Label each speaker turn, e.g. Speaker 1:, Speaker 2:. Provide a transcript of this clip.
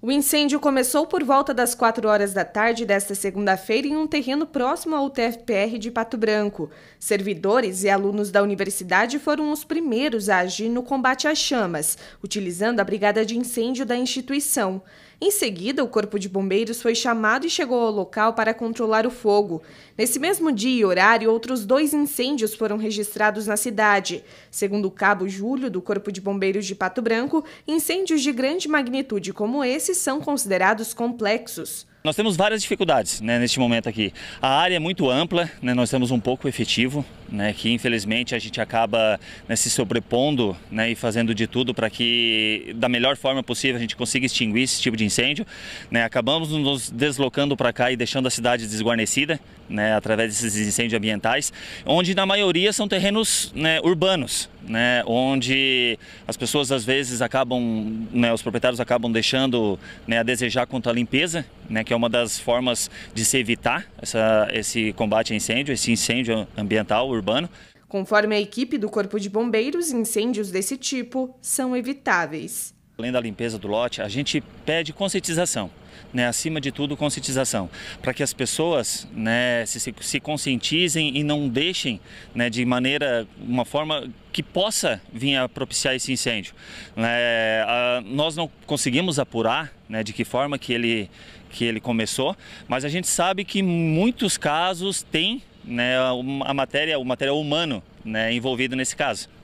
Speaker 1: O incêndio começou por volta das 4 horas da tarde desta segunda-feira em um terreno próximo ao TFPR de Pato Branco. Servidores e alunos da universidade foram os primeiros a agir no combate às chamas, utilizando a brigada de incêndio da instituição. Em seguida, o Corpo de Bombeiros foi chamado e chegou ao local para controlar o fogo. Nesse mesmo dia e horário, outros dois incêndios foram registrados na cidade. Segundo o cabo Júlio, do Corpo de Bombeiros de Pato Branco, incêndios de grande magnitude como esse esses são considerados complexos.
Speaker 2: Nós temos várias dificuldades né, neste momento aqui. A área é muito ampla, né, nós temos um pouco efetivo, né, que infelizmente a gente acaba né, se sobrepondo né, e fazendo de tudo para que da melhor forma possível a gente consiga extinguir esse tipo de incêndio. Né. acabamos nos deslocando para cá e deixando a cidade desguarnecida né, através desses incêndios ambientais, onde na maioria são terrenos né, urbanos, onde as pessoas às vezes acabam, os proprietários acabam deixando a desejar quanto à limpeza, que é uma das formas de se evitar essa, esse combate a incêndio, esse incêndio ambiental urbano.
Speaker 1: Conforme a equipe do Corpo de Bombeiros, incêndios desse tipo são evitáveis.
Speaker 2: Além da limpeza do lote, a gente pede conscientização. Né, acima de tudo, conscientização, para que as pessoas né, se, se, conscientizem e não deixem né, de maneira, uma forma que possa vir a propiciar esse incêndio. Né? A, ah, nós não conseguimos apurar né, de que forma que ele, que ele começou, mas a gente sabe que muitos casos tem né, a matéria, o material humano né, envolvido nesse caso.